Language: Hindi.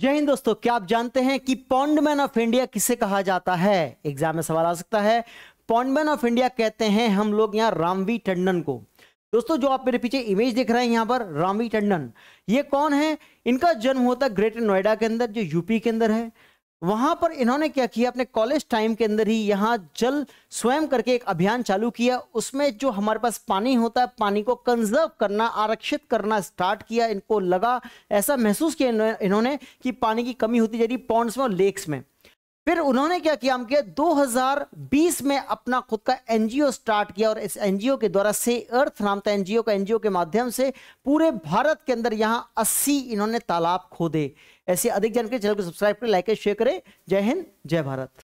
जय हिंद दोस्तों क्या आप जानते हैं कि पॉन्डमैन ऑफ इंडिया किसे कहा जाता है एग्जाम में सवाल आ सकता है पॉन्डमैन ऑफ इंडिया कहते हैं हम लोग यहाँ रामवी टंडन को दोस्तों जो आप मेरे पीछे इमेज देख रहे हैं यहाँ पर रामवी टंडन ये कौन है इनका जन्म होता है ग्रेटर नोएडा के अंदर जो यूपी के अंदर है वहां पर इन्होंने क्या किया अपने कॉलेज टाइम के अंदर ही यहाँ जल स्वयं करके एक अभियान चालू किया उसमें जो हमारे पास पानी होता है पानी को कंजर्व करना आरक्षित करना स्टार्ट किया इनको लगा ऐसा महसूस किया इन्होंने कि पानी की कमी होती जा रही पॉन्ड्स में और लेक्स में फिर उन्होंने क्या किया हम किया 2020 में अपना खुद का एनजीओ स्टार्ट किया और इस एनजीओ के द्वारा से अर्थ नाम था एनजीओ का एनजीओ के माध्यम से पूरे भारत के अंदर यहाँ 80 इन्होंने तालाब खोदे ऐसे अधिक जानकारी चैनल को सब्सक्राइब करें लाइक शेयर करें जय हिंद जय भारत